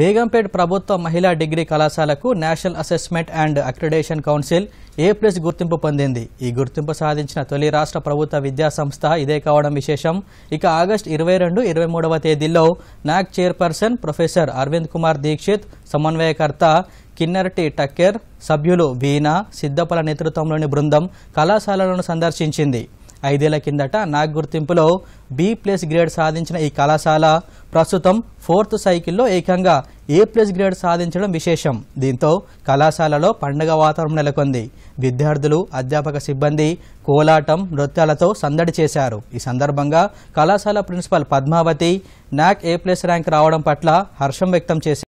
బేగంపేట్ ప్రభుత్వ మహిళా డిగ్రీ కళాశాలకు National Assessment and Accreditation Council A plus గుర్తింపు పొందింది ఈ గుర్తింపు సాధించిన తొలి రాష్ట్ర ప్రభుత్వ విద్యాసంస్థ ఇదే కావడం విశేషం ఇక ఆగస్టు ఇరవై రెండు ఇరవై మూడవ తేదీలో NAAC chairperson professor Arvind Kumar Dikshit సమన్వయకర్త కిన్నెరటి టక్కెర్ సభ్యులు వీణా సిద్దపల నేతృత్వంలోని బృందం కళాశాలలను సందర్శించింది ఐదేళ్ల కిందట నాగ్ గుర్తింపులో బి ప్లస్ గ్రేడ్ సాధించిన ఈ కళాశాల ప్రస్తుతం ఫోర్త్ సైకిల్లో ఏకంగా ఏ ప్లస్ గ్రేడ్ సాధించడం విశేషం దీంతో కళాశాలలో పండగ వాతావరణం నెలకొంది విద్యార్థులు అధ్యాపక సిబ్బంది కోలాటం నృత్యాలతో సందడి చేశారు ఈ సందర్భంగా కళాశాల ప్రిన్సిపల్ పద్మావతి నాక్ ఏ ప్లస్ ర్యాంక్ రావడం పట్ల హర్షం వ్యక్తం చేశారు